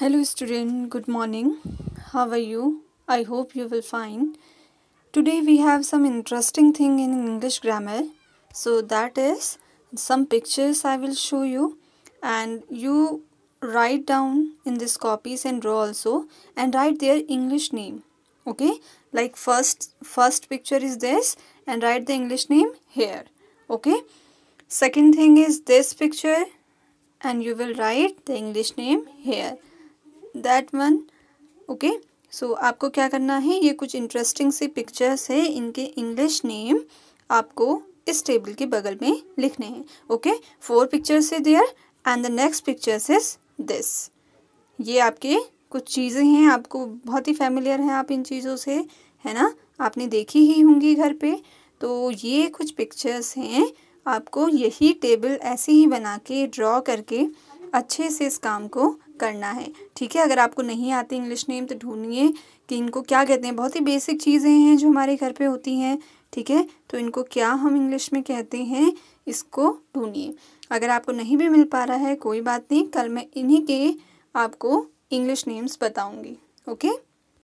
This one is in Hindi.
hello student good morning how are you i hope you will find. today we have some interesting thing in english grammar so that is some pictures i will show you and you write down in this copies and draw also and write their english name okay like first first picture is this and write the english name here okay second thing is this picture and you will write the english name here that one okay so आपको क्या करना है ये कुछ इंटरेस्टिंग सी पिक्चर्स है इनके इंग्लिश नेम आपको इस टेबल के बगल में लिखने हैं ओके फोर पिक्चर्स है there and the next pictures is this ये आपके कुछ चीज़ें हैं आपको बहुत ही फेमिलियर हैं आप इन चीज़ों से है ना आपने देखी ही होंगी घर पे तो ये कुछ पिक्चर्स हैं आपको यही टेबल ऐसे ही बना के ड्रॉ करके अच्छे से इस काम को करना है ठीक है अगर आपको नहीं आती इंग्लिश नेम तो ढूंढिए कि इनको क्या कहते हैं बहुत ही बेसिक चीज़ें हैं जो हमारे घर पे होती हैं ठीक है तो इनको क्या हम इंग्लिश में कहते हैं इसको ढूंढिए अगर आपको नहीं भी मिल पा रहा है कोई बात नहीं कल मैं इन्हीं के आपको इंग्लिश नेम्स बताऊँगी ओके